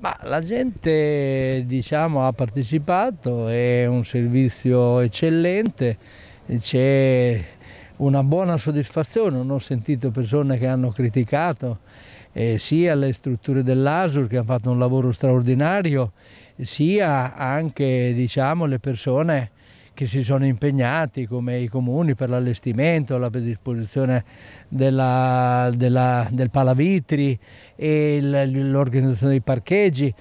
Ma la gente diciamo, ha partecipato, è un servizio eccellente, c'è una buona soddisfazione, non ho sentito persone che hanno criticato eh, sia le strutture dell'ASUR che hanno fatto un lavoro straordinario, sia anche diciamo, le persone che si sono impegnati come i comuni per l'allestimento, la predisposizione della, della, del palavitri e l'organizzazione dei parcheggi.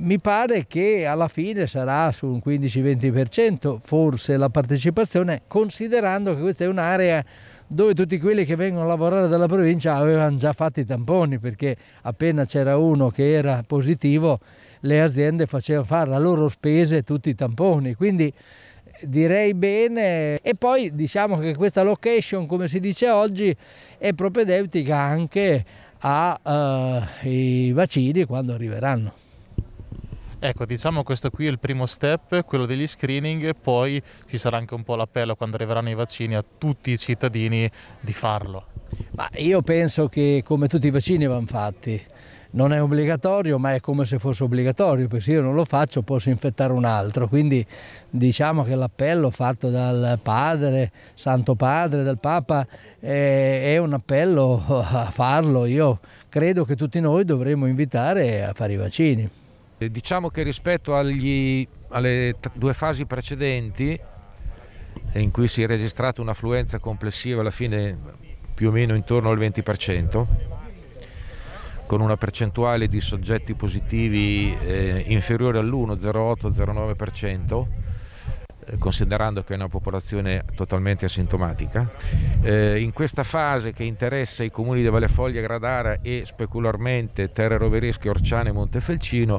mi pare che alla fine sarà su un 15-20% forse la partecipazione, considerando che questa è un'area dove tutti quelli che vengono a lavorare dalla provincia avevano già fatto i tamponi perché appena c'era uno che era positivo le aziende facevano fare a loro spese tutti i tamponi. Quindi direi bene e poi diciamo che questa location come si dice oggi è propedeutica anche ai eh, vaccini quando arriveranno. Ecco, diciamo questo qui è il primo step, quello degli screening, poi ci sarà anche un po' l'appello quando arriveranno i vaccini a tutti i cittadini di farlo. Ma io penso che come tutti i vaccini vanno fatti, non è obbligatorio ma è come se fosse obbligatorio, perché se io non lo faccio posso infettare un altro, quindi diciamo che l'appello fatto dal padre, santo padre, dal Papa, è un appello a farlo, io credo che tutti noi dovremmo invitare a fare i vaccini. Eh, diciamo che rispetto agli, alle due fasi precedenti, in cui si è registrata un'affluenza complessiva alla fine più o meno intorno al 20%, con una percentuale di soggetti positivi eh, inferiore all'1,08-09%, eh, considerando che è una popolazione totalmente asintomatica. Eh, in questa fase che interessa i comuni di Vallefoglia, Gradara e specularmente Terre Roverische, Orciane e Montefelcino,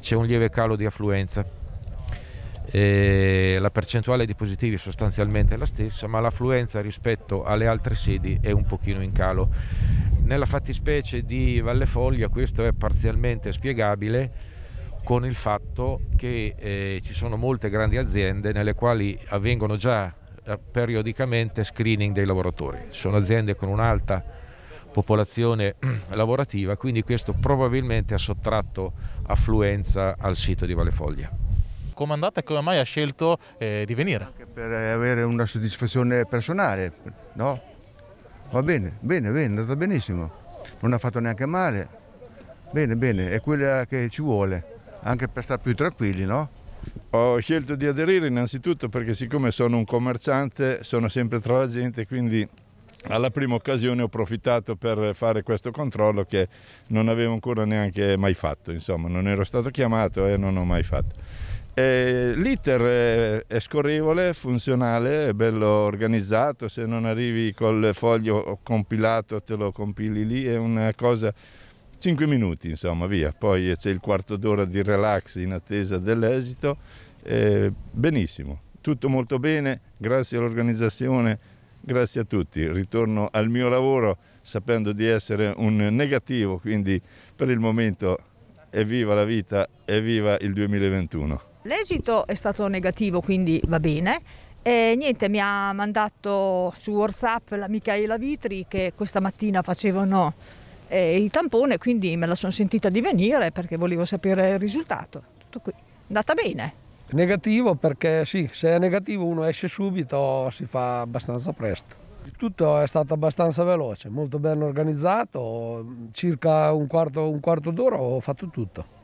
c'è un lieve calo di affluenza. Eh, la percentuale di positivi sostanzialmente è la stessa, ma l'affluenza rispetto alle altre sedi è un pochino in calo. Nella fattispecie di Valle Foglia questo è parzialmente spiegabile con il fatto che eh, ci sono molte grandi aziende nelle quali avvengono già eh, periodicamente screening dei lavoratori. Sono aziende con un'alta popolazione lavorativa, quindi questo probabilmente ha sottratto affluenza al sito di Valle Foglia. Comandante, come mai ha scelto eh, di venire? Anche per avere una soddisfazione personale, no? Va bene, bene, bene, è andata benissimo. Non ha fatto neanche male. Bene, bene, è quella che ci vuole, anche per stare più tranquilli, no? Ho scelto di aderire innanzitutto perché siccome sono un commerciante, sono sempre tra la gente, quindi alla prima occasione ho approfittato per fare questo controllo che non avevo ancora neanche mai fatto, insomma non ero stato chiamato e non ho mai fatto. Eh, l'iter è scorrevole, funzionale, è bello organizzato, se non arrivi col foglio compilato te lo compili lì, è una cosa 5 minuti insomma via, poi c'è il quarto d'ora di relax in attesa dell'esito, eh, benissimo, tutto molto bene, grazie all'organizzazione, grazie a tutti, ritorno al mio lavoro sapendo di essere un negativo, quindi per il momento evviva la vita, evviva il 2021. L'esito è stato negativo, quindi va bene. E niente, mi ha mandato su WhatsApp la Michaela Vitri che questa mattina facevano eh, il tampone, quindi me la sono sentita di venire perché volevo sapere il risultato. Tutto qui, andata bene. Negativo perché sì, se è negativo uno esce subito, si fa abbastanza presto. Tutto è stato abbastanza veloce, molto ben organizzato, circa un quarto, un quarto d'ora ho fatto tutto.